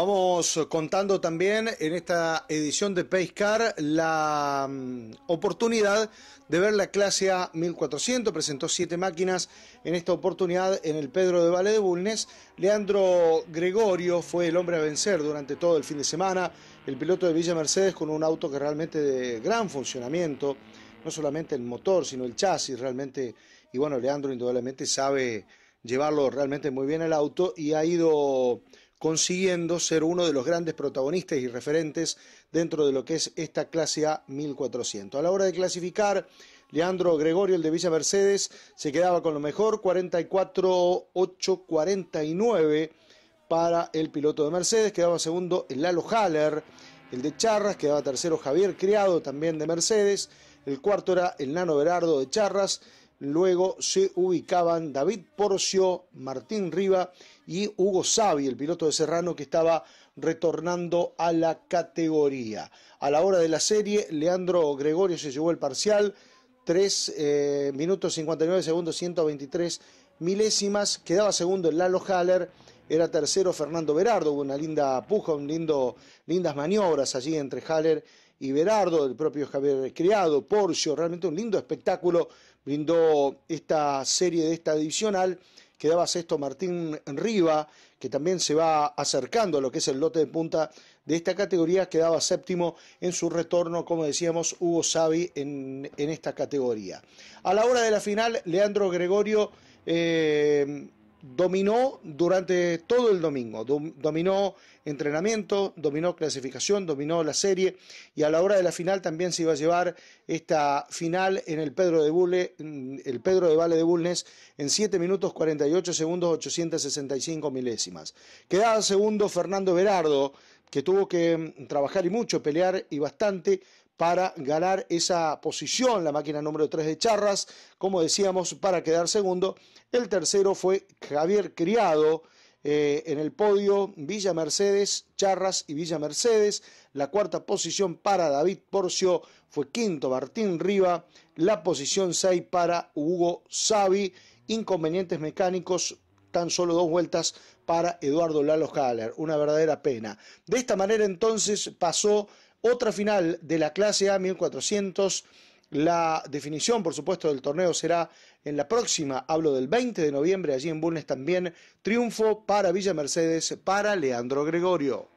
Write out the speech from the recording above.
Vamos contando también en esta edición de Car la mm, oportunidad de ver la clase A 1400. Presentó siete máquinas en esta oportunidad en el Pedro de Valle de Bulnes. Leandro Gregorio fue el hombre a vencer durante todo el fin de semana. El piloto de Villa Mercedes con un auto que realmente de gran funcionamiento. No solamente el motor, sino el chasis realmente. Y bueno, Leandro indudablemente sabe llevarlo realmente muy bien el auto y ha ido consiguiendo ser uno de los grandes protagonistas y referentes dentro de lo que es esta clase A 1400. A la hora de clasificar, Leandro Gregorio, el de Villa Mercedes, se quedaba con lo mejor, 44-8-49 para el piloto de Mercedes, quedaba segundo el Lalo Haller, el de Charras, quedaba tercero Javier Criado, también de Mercedes, el cuarto era el Nano Berardo de Charras, Luego se ubicaban David Porcio, Martín Riva y Hugo Savi, el piloto de Serrano que estaba retornando a la categoría. A la hora de la serie, Leandro Gregorio se llevó el parcial, 3 eh, minutos 59 segundos, 123 milésimas. Quedaba segundo el Lalo Haller, era tercero Fernando Berardo. Hubo una linda puja, un lindo, lindas maniobras allí entre Haller Berardo, el propio Javier Criado, Porcio, realmente un lindo espectáculo brindó esta serie de esta adicional. Quedaba sexto Martín Riva, que también se va acercando a lo que es el lote de punta de esta categoría. Quedaba séptimo en su retorno, como decíamos, Hugo Savi en, esta categoría. A la hora de la final, Leandro Gregorio eh, dominó durante todo el domingo, dominó entrenamiento, dominó clasificación, dominó la serie y a la hora de la final también se iba a llevar esta final en el Pedro de, Bule, mm, el Pedro de Vale de Bulnes en 7 minutos 48 segundos 865 milésimas. Quedaba segundo Fernando Berardo que tuvo que mm, trabajar y mucho, pelear y bastante para ganar esa posición, la máquina número 3 de Charras, como decíamos, para quedar segundo. El tercero fue Javier Criado. Eh, en el podio, Villa Mercedes, Charras y Villa Mercedes. La cuarta posición para David Porcio fue quinto Martín Riva. La posición 6 para Hugo Savi. Inconvenientes mecánicos, tan solo dos vueltas para Eduardo Lalo Haller. Una verdadera pena. De esta manera entonces pasó otra final de la clase A 1400. La definición, por supuesto, del torneo será en la próxima, hablo del 20 de noviembre, allí en Bulnes también. Triunfo para Villa Mercedes, para Leandro Gregorio.